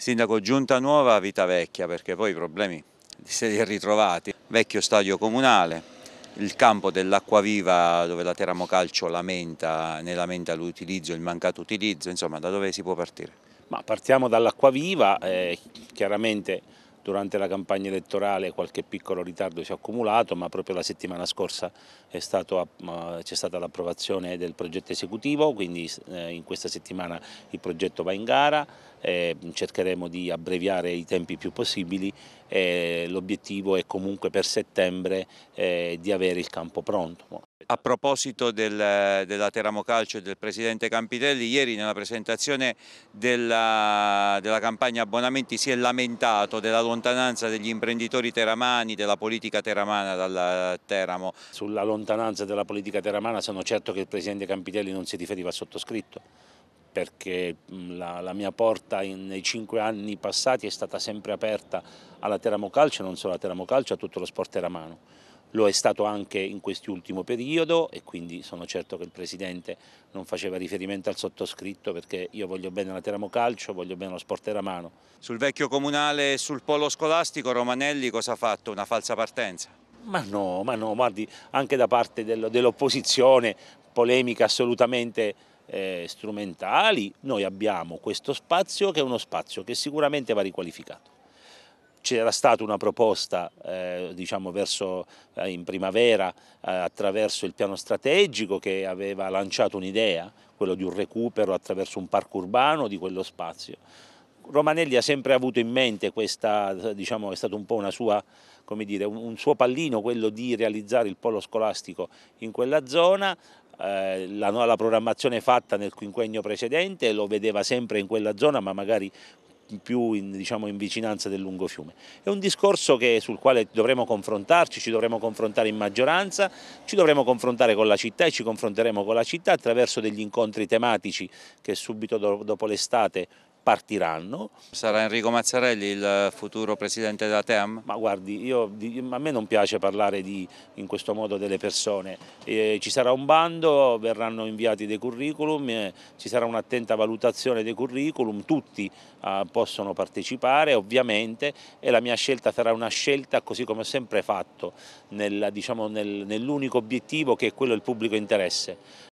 Sindaco Giunta Nuova, Vita Vecchia, perché poi i problemi si li è ritrovati. Vecchio stadio comunale, il campo dell'acquaviva dove la Teramo Calcio lamenta, ne lamenta l'utilizzo, il mancato utilizzo, insomma da dove si può partire? Ma partiamo dall'acquaviva, eh, chiaramente durante la campagna elettorale qualche piccolo ritardo si è accumulato, ma proprio la settimana scorsa c'è stata l'approvazione del progetto esecutivo, quindi eh, in questa settimana il progetto va in gara, eh, cercheremo di abbreviare i tempi più possibili, eh, l'obiettivo è comunque per settembre di avere il campo pronto. A proposito del, della Teramo Calcio e del Presidente Campitelli, ieri nella presentazione della, della, campagna abbonamenti si è lamentato della lontananza degli imprenditori teramani, della politica teramana dal Teramo. Sulla lontananza della politica teramana sono certo che il Presidente Campitelli non si riferiva al sottoscritto, perché la, la mia porta in, nei cinque anni passati è stata sempre aperta alla Teramo Calcio, non solo alla Teramo Calcio, a tutto lo sport teramano lo è stato anche in quest'ultimo periodo e quindi sono certo che il Presidente non faceva riferimento al sottoscritto perché io voglio bene la Teramo Calcio, voglio bene lo sport Teramano. Sul vecchio comunale e sul polo scolastico Romanelli cosa ha fatto? Una falsa partenza? Ma no, ma no, guardi, anche da parte dell'opposizione polemiche assolutamente eh, strumentali, noi abbiamo questo spazio che è uno spazio che sicuramente va riqualificato c'era stata una proposta eh, diciamo verso, eh, in primavera eh, attraverso il piano strategico che aveva lanciato un'idea, quello di un recupero attraverso un parco urbano di quello spazio. Romanelli ha sempre avuto in mente questa, diciamo, è stato un po' una sua, come dire, un suo pallino quello di realizzare il polo scolastico in quella zona, eh, la, la, programmazione fatta nel quinquennio precedente lo vedeva sempre in quella zona ma magari più in, diciamo, in vicinanza del lungo fiume. È un discorso che, sul quale dovremo confrontarci, ci dovremo confrontare in maggioranza, ci dovremo confrontare con la città e ci confronteremo con la città attraverso degli incontri tematici che subito do, dopo l'estate partiranno. Sarà Enrico Mazzarelli il futuro presidente della TEAM? Ma guardi, io, a me non piace parlare di, in questo modo delle persone. Eh, ci sarà un bando, verranno inviati dei curriculum, eh, ci sarà un'attenta valutazione dei curriculum, tutti eh, possono partecipare ovviamente e la mia scelta sarà una scelta così come ho sempre fatto, diciamo, nell'unico diciamo, nell obiettivo che è quello del pubblico interesse.